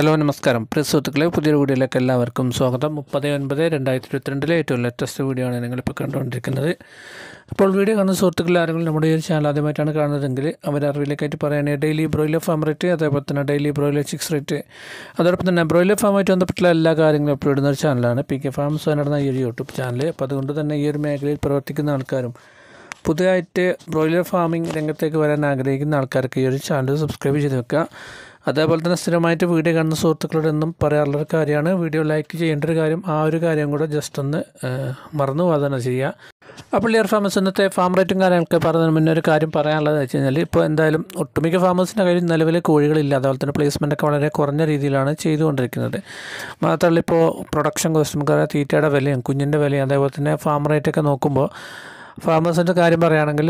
hello നമസ്കാരം പ്രിയ സുഹൃത്തുക്കളെ പുതിയൊരു വീഡിയോയിലേക്ക് എല്ലാവർക്കും സ്വാഗതം മുപ്പത് ഒൻപത് രണ്ടായിരത്തി ഇരുപത്തിരണ്ടിലെ ഏറ്റവും ലേറ്റസ്റ്റ് വീഡിയോ ആണ് നിങ്ങളിപ്പോൾ കണ്ടുകൊണ്ടിരിക്കുന്നത് അപ്പോൾ വീഡിയോ കാണുന്ന സുഹൃത്തുക്കളിൽ ആരെങ്കിലും നമ്മുടെ ഈ ചാനൽ ആദ്യമായിട്ടാണ് കാണുന്നതെങ്കിൽ അവരെ അറിവിലേക്കായിട്ട് പറയുകയാണെങ്കിൽ ഡെയിലി ബ്രോയിലർ ഫാം റേറ്റ് അതേപോലെ തന്നെ ഡെയിലി ബ്രോയിലർ ചിക്സ് റേറ്റ് അതോടൊപ്പം തന്നെ ബ്രോയിലർ ഫാമായിട്ട് ബന്ധപ്പെട്ടുള്ള എല്ലാ കാര്യങ്ങളും അപ്ലോഡ് ചെയ്യുന്ന ഒരു ചാനലാണ് പി കെ ഫാംസ് നടന്ന ഈ ഒരു യൂട്യൂബ് ചാനൽ അപ്പോൾ അതുകൊണ്ട് തന്നെ ഈ ഒരു മേഖലയിൽ പ്രവർത്തിക്കുന്ന ആൾക്കാരും പുതിയതായിട്ട് ബ്രോയിലർ ഫാമിംഗ് രംഗത്തേക്ക് വരാൻ ആഗ്രഹിക്കുന്ന ആൾക്കാർക്ക് ഈ ഒരു ചാനൽ സബ്സ്ക്രൈബ് ചെയ്ത് വെക്കുക അതേപോലെ തന്നെ സ്ഥിരമായിട്ട് വീഡിയോ കാണുന്ന സുഹൃത്തുക്കളോടൊന്നും പറയാറുള്ളൊരു കാര്യമാണ് വീഡിയോ ലൈക്ക് ചെയ്യേണ്ട ഒരു കാര്യം ആ ഒരു കാര്യം കൂടെ ജസ്റ്റ് ഒന്ന് മറന്നു വാദന ചെയ്യുക അപ്പോൾ ലെയർ ഫാമസ് ഇന്നത്തെ ഫാം റേറ്റും കാര്യങ്ങളൊക്കെ പറഞ്ഞതിന് മുന്നേ ഒരു കാര്യം പറയാനുള്ളത് വെച്ച് കഴിഞ്ഞാൽ ഇപ്പോൾ എന്തായാലും ഒട്ടുമിക്ക ഫാമേഴ്സിൻ്റെ കയ്യിൽ നിലവിലെ കോഴികളില്ല അതുപോലെ തന്നെ പ്ലേസ്മെൻറ്റൊക്കെ വളരെ കുറഞ്ഞ രീതിയിലാണ് ചെയ്തുകൊണ്ടിരിക്കുന്നത് മാത്രമല്ല ഇപ്പോൾ പ്രൊഡക്ഷൻ കോസ്റ്റ് നമുക്കറിയാം തീറ്റയുടെ വിലയും കുഞ്ഞിൻ്റെ വിലയും അതേപോലെ തന്നെ ഫാം റേറ്റൊക്കെ നോക്കുമ്പോൾ ഫാമേഴ്സിൻ്റെ കാര്യം പറയുകയാണെങ്കിൽ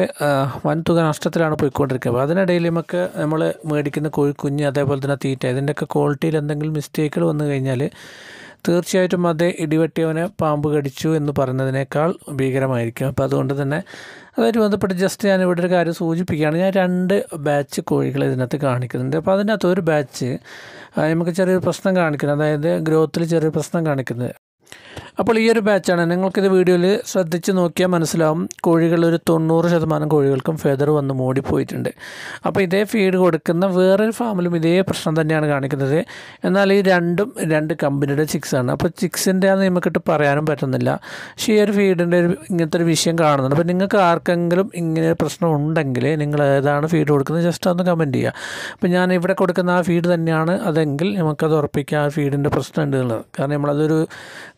വൻതുക നഷ്ടത്തിലാണ് പോയിക്കൊണ്ടിരിക്കുന്നത് അപ്പോൾ അതിനിടയിൽ നമുക്ക് നമ്മൾ മേടിക്കുന്ന കോഴിക്കുഞ്ഞ് അതേപോലെ തന്നെ തീറ്റ ഇതിൻ്റെയൊക്കെ ക്വാളിറ്റിയിൽ എന്തെങ്കിലും മിസ്റ്റേക്കുകൾ വന്നു കഴിഞ്ഞാൽ തീർച്ചയായിട്ടും അത് ഇടിവെട്ടിയവനെ പാമ്പ് കടിച്ചു എന്ന് പറയുന്നതിനേക്കാൾ ഭീകരമായിരിക്കും അപ്പോൾ അതുകൊണ്ട് തന്നെ അതായിട്ട് ബന്ധപ്പെട്ട് ജസ്റ്റ് ഞാൻ ഇവിടെ ഒരു കാര്യം സൂചിപ്പിക്കുകയാണ് ഞാൻ രണ്ട് ബാച്ച് കോഴികൾ ഇതിനകത്ത് കാണിക്കുന്നുണ്ട് അപ്പോൾ അതിനകത്ത് ഒരു ബാച്ച് നമുക്ക് ചെറിയൊരു പ്രശ്നം കാണിക്കുന്നത് അതായത് ഗ്രോത്തിൽ ചെറിയൊരു പ്രശ്നം കാണിക്കുന്നത് അപ്പോൾ ഈ ഒരു ബാച്ചാണ് നിങ്ങൾക്കിത് വീഡിയോയിൽ ശ്രദ്ധിച്ച് നോക്കിയാൽ മനസ്സിലാവും കോഴികൾ ഒരു തൊണ്ണൂറ് ശതമാനം കോഴികൾക്കും ഫെദർ വന്ന് മൂടിപ്പോയിട്ടുണ്ട് അപ്പോൾ ഇതേ ഫീഡ് കൊടുക്കുന്ന വേറൊരു ഫാമിലും ഇതേ പ്രശ്നം തന്നെയാണ് കാണിക്കുന്നത് എന്നാൽ ഈ രണ്ടും രണ്ട് കമ്പനിയുടെ ചിക്സാണ് അപ്പോൾ ചിക്സിൻ്റെ ആണെന്ന് നമുക്കിട്ട് പറയാനും പറ്റുന്നില്ല പക്ഷേ ഈ ഒരു ഫീഡിൻ്റെ ഒരു ഇങ്ങനത്തെ ഒരു വിഷയം കാണുന്നുണ്ട് അപ്പോൾ നിങ്ങൾക്ക് ആർക്കെങ്കിലും ഇങ്ങനെ പ്രശ്നം ഉണ്ടെങ്കിൽ നിങ്ങൾ ഏതാണ് ഫീഡ് കൊടുക്കുന്നത് ജസ്റ്റ് ഒന്ന് കമൻറ്റ് ചെയ്യുക അപ്പോൾ ഞാൻ ഇവിടെ കൊടുക്കുന്ന ആ ഫീഡ് തന്നെയാണ് അതെങ്കിൽ നമുക്കത് ഉറപ്പിക്കാം ആ ഫീഡിൻ്റെ പ്രശ്നം ഉണ്ട് എന്നുള്ളത് കാരണം നമ്മളതൊരു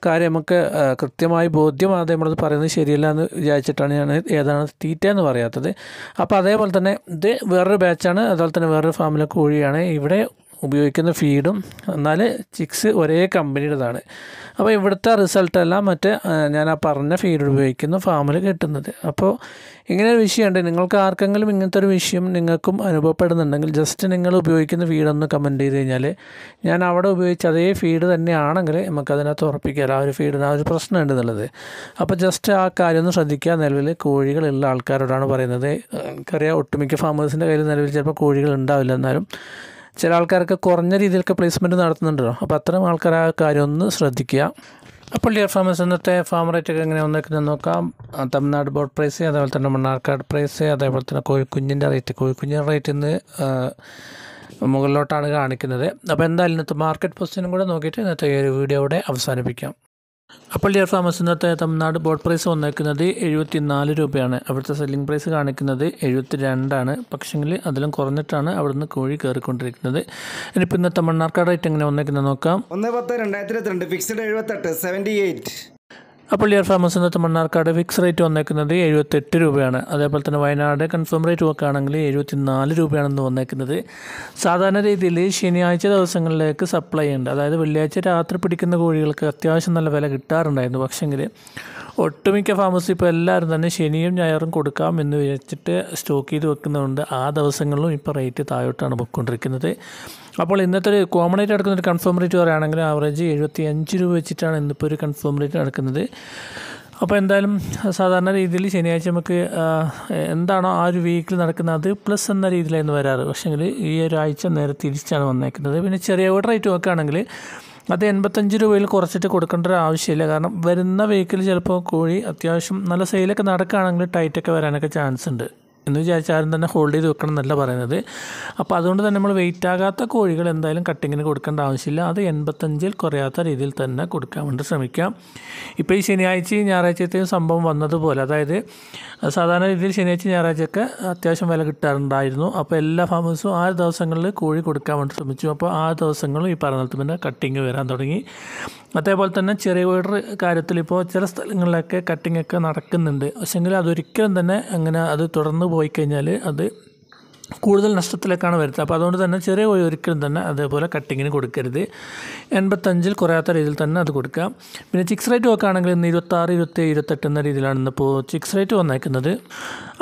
കാര്യം നമുക്ക് നമുക്ക് കൃത്യമായി ബോധ്യമാതെ നമ്മളത് പറയുന്നത് ശരിയല്ല എന്ന് വിചാരിച്ചിട്ടാണ് ഞാൻ ഏതാണ് തീറ്റ എന്ന് പറയാത്തത് അപ്പോൾ അതേപോലെ തന്നെ ഇത് വേറൊരു ബാച്ചാണ് അതുപോലെ തന്നെ വേറൊരു ഫാമിലെ കോഴിയാണ് ഇവിടെ ഉപയോഗിക്കുന്ന ഫീഡും എന്നാൽ ചിക്സ് ഒരേ കമ്പനിയുടേതാണ് അപ്പോൾ ഇവിടുത്തെ റിസൾട്ടല്ല മറ്റേ ഞാൻ ആ പറഞ്ഞ ഫീഡ് ഉപയോഗിക്കുന്ന ഫാമിൽ കിട്ടുന്നത് അപ്പോൾ ഇങ്ങനെ ഒരു വിഷയമുണ്ട് നിങ്ങൾക്ക് ആർക്കെങ്കിലും ഇങ്ങനത്തെ ഒരു വിഷയം നിങ്ങൾക്കും അനുഭവപ്പെടുന്നുണ്ടെങ്കിൽ ജസ്റ്റ് നിങ്ങൾ ഉപയോഗിക്കുന്ന ഫീഡൊന്ന് കമൻറ്റ് ചെയ്ത് കഴിഞ്ഞാൽ ഞാൻ അവിടെ ഉപയോഗിച്ച അതേ ഫീഡ് തന്നെയാണെങ്കിൽ നമുക്കതിനകത്ത് ഉറപ്പിക്കാം ആ ഒരു ഫീഡിന് ആ ഒരു പ്രശ്നമുണ്ട് എന്നുള്ളത് അപ്പോൾ ജസ്റ്റ് ആ കാര്യം ഒന്ന് ശ്രദ്ധിക്കുക നിലവിൽ കോഴികളുള്ള ആൾക്കാരോടാണ് പറയുന്നത് എനിക്കറിയാം ഒട്ടുമിക്ക ഫാമേഴ്സിൻ്റെ കയ്യിൽ നിലവിൽ ചിലപ്പോൾ കോഴികൾ ഉണ്ടാവില്ല എന്നാലും ചില ആൾക്കാരൊക്കെ കുറഞ്ഞ രീതിയിലൊക്കെ പ്ലേസ്മെൻറ്റ് നടത്തുന്നുണ്ടല്ലോ അപ്പോൾ അത്തരം ആൾക്കാർ ആ കാര്യം ഒന്ന് ശ്രദ്ധിക്കുക അപ്പോൾ ഡിയർ ഫാമേഴ്സ് ഇന്നത്തെ ഫാം റേറ്റ് ഒക്കെ എങ്ങനെ ഒന്നൊക്കെ നോക്കാം തമിഴ്നാട് ബോർഡ് പ്രൈസ് അതേപോലെ തന്നെ മണ്ണാർക്കാട് പ്രൈസ് അതേപോലെ തന്നെ കോഴിക്കുഞ്ഞിൻ്റെ റേറ്റ് കോഴിക്കുഞ്ഞിൻ്റെ റേറ്റ് ഇന്ന് മുകളിലോട്ടാണ് കാണിക്കുന്നത് അപ്പോൾ എന്തായാലും ഇന്നത്തെ മാർക്കറ്റ് പൊസിഷനും കൂടെ നോക്കിയിട്ട് ഇന്നത്തെ ഈ ഒരു വീഡിയോ ഇവിടെ അവസാനിപ്പിക്കാം അപ്പോൾ ഡിയർ ഫാമസ് ഇന്നത്തെ തമിഴ്നാട് ബോട്ട് പ്രൈസ് വന്നേക്കുന്നത് എഴുപത്തി നാല് രൂപയാണ് അവിടുത്തെ സെല്ലിംഗ് പ്രൈസ് കാണിക്കുന്നത് എഴുപത്തി രണ്ടാണ് പക്ഷേങ്കിൽ അതിലും കുറഞ്ഞിട്ടാണ് അവിടുന്ന് കോഴി കയറിക്കൊണ്ടിരിക്കുന്നത് ഇനിയിപ്പോൾ ഇന്നത്തെ മണ്ണാർക്കാട് റേറ്റ് എങ്ങനെ വന്നേക്കുന്നത് നോക്കാം ഒന്ന് പത്ത് രണ്ടായിരത്തി ഇരുപത്തിരണ്ട് ഫിക്സ്ഡ് എഴുപത്തെട്ട് സെവൻറ്റി എയ്റ്റ് അപ്പോൾ ഇയർ ഫാമസ് ഇന്നത്തെ മണ്ണാർക്കാട് ഫിക്സ് റേറ്റ് വന്നേക്കുന്നത് എഴുപത്തെട്ട് രൂപയാണ് അതേപോലെ തന്നെ വയനാട് കൺഫേം റേറ്റ് ഒക്കെ ആണെങ്കിൽ എഴുപത്തി നാല് രൂപയാണെന്ന് വന്നേക്കുന്നത് സാധാരണ രീതിയിൽ ശനിയാഴ്ച ദിവസങ്ങളിലേക്ക് സപ്ലൈ ഉണ്ട് അതായത് വെള്ളിയാഴ്ച രാത്രി പിടിക്കുന്ന കോഴികൾക്ക് അത്യാവശ്യം നല്ല വില കിട്ടാറുണ്ടായിരുന്നു പക്ഷേങ്കിൽ ഒട്ടുമിക്ക ഫാമസി ഇപ്പോൾ എല്ലാവരും തന്നെ ശനിയും ഞായറും കൊടുക്കാം എന്ന് വെച്ചിട്ട് സ്റ്റോക്ക് ചെയ്ത് വെക്കുന്നതുകൊണ്ട് ആ ദിവസങ്ങളിലും ഇപ്പോൾ റേറ്റ് താഴോട്ടാണ് പൊയ്ക്കൊണ്ടിരിക്കുന്നത് അപ്പോൾ ഇന്നത്തെ ഒരു കോമൺ ആയിട്ട് നടക്കുന്ന ഒരു കൺഫേം റേറ്റ് പറയുകയാണെങ്കിൽ ആവറേജ് എഴുപത്തി അഞ്ച് രൂപ വെച്ചിട്ടാണ് ഇന്നിപ്പോൾ ഒരു കൺഫേം റേറ്റ് നടക്കുന്നത് അപ്പോൾ എന്തായാലും സാധാരണ രീതിയിൽ ശനിയാഴ്ച നമുക്ക് എന്താണോ ആ ഒരു വീക്കിൽ നടക്കുന്നത് അത് പ്ലസ് എന്ന രീതിയിലായിരുന്നു വരാറ് പക്ഷേങ്കിൽ ഈ ഒരാഴ്ച നേരെ തിരിച്ചാണ് വന്നേക്കുന്നത് പിന്നെ ചെറിയ ഓർഡർ ആയിട്ട് നോക്കുകയാണെങ്കിൽ അത് എൺപത്തഞ്ച് രൂപയിൽ കുറച്ചിട്ട് കൊടുക്കേണ്ട ഒരു ആവശ്യമില്ല കാരണം വരുന്ന വെഹിക്കിൾ ചിലപ്പോൾ കോഴി അത്യാവശ്യം നല്ല സെയിലൊക്കെ നടക്കുകയാണെങ്കിൽ ടൈറ്റൊക്കെ വരാനൊക്കെ ചാൻസ് ഉണ്ട് എന്ന് വിചാരിച്ചാലും തന്നെ ഹോൾഡ് ചെയ്ത് വെക്കണം എന്നല്ല പറയുന്നത് അപ്പോൾ അതുകൊണ്ട് തന്നെ നമ്മൾ വെയിറ്റ് ആകാത്ത കോഴികൾ എന്തായാലും കട്ടിങ്ങിന് കൊടുക്കേണ്ട ആവശ്യമില്ല അത് എൺപത്തഞ്ചിൽ കുറയാത്ത രീതിയിൽ തന്നെ കൊടുക്കാൻ വേണ്ടി ശ്രമിക്കാം ഇപ്പോൾ ഈ ശനിയാഴ്ചയും ഞായറാഴ്ചത്തെയും സംഭവം വന്നതുപോലെ അതായത് സാധാരണ രീതിയിൽ ശനിയാഴ്ച ഞായറാഴ്ചയൊക്കെ അത്യാവശ്യം വില കിട്ടാറുണ്ടായിരുന്നു അപ്പോൾ എല്ലാ ഫാമേഴ്സും ആ ദിവസങ്ങളിൽ കോഴി കൊടുക്കാൻ വേണ്ടി ശ്രമിച്ചു അപ്പോൾ ആ ദിവസങ്ങളും ഈ പറഞ്ഞ തന്നെ കട്ടിങ് വരാൻ തുടങ്ങി അതേപോലെ തന്നെ ചെറിയ വീട് കാര്യത്തിൽ ഇപ്പോൾ ചില സ്ഥലങ്ങളിലൊക്കെ ഒക്കെ നടക്കുന്നുണ്ട് പക്ഷേങ്കിൽ അതൊരിക്കലും തന്നെ അങ്ങനെ അത് തുടർന്ന് പോയി കഴിഞ്ഞാൽ അത് കൂടുതൽ നഷ്ടത്തിലേക്കാണ് വരുന്നത് അപ്പോൾ അതുകൊണ്ട് തന്നെ ചെറിയ കോഴി ഒരിക്കലും തന്നെ അതേപോലെ കട്ടിങ്ങിന് കൊടുക്കരുത് എൺപത്തഞ്ചിൽ കുറയാത്ത രീതിയിൽ തന്നെ അത് കൊടുക്കാം പിന്നെ ചിക്സ് റേറ്റ് നോക്കുകയാണെങ്കിൽ ഇന്ന് ഇരുപത്താറ് ഇരുപത്തേഴ് ഇരുപത്തെട്ട് എന്ന രീതിയിലാണ് ഇന്നിപ്പോൾ ചിക്സ് റേറ്റ് വന്നേക്കുന്നത്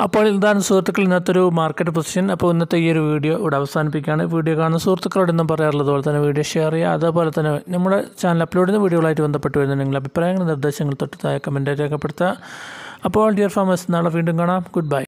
അപ്പോൾ ഇതാണ് സുഹൃത്തുക്കൾ ഇന്നത്തെ ഒരു മാർക്കറ്റ് പൊസിഷൻ അപ്പോൾ ഇന്നത്തെ ഈ ഒരു വീഡിയോ ഇവിടെ അവസാനിപ്പിക്കുകയാണ് വീഡിയോ കാണുന്ന സുഹൃത്തുക്കളോട് ഇന്നും പറയാറുള്ളത് പോലെ തന്നെ വീഡിയോ ഷെയർ ചെയ്യുക അതേപോലെ തന്നെ നമ്മുടെ ചാനൽ അപ്ലോഡ് ചെയ്യുന്ന വീഡിയോകളായിട്ട് ബന്ധപ്പെട്ട് നിങ്ങളുടെ അഭിപ്രായങ്ങൾ നിർദ്ദേശങ്ങൾ തൊട്ട് താഴെ കമൻറ്റായി രേഖപ്പെടുത്തുക അപ്പോൾ ഡിയർ ഫാമേഴ്സ് നാളെ വീണ്ടും കാണാം ഗുഡ് ബൈ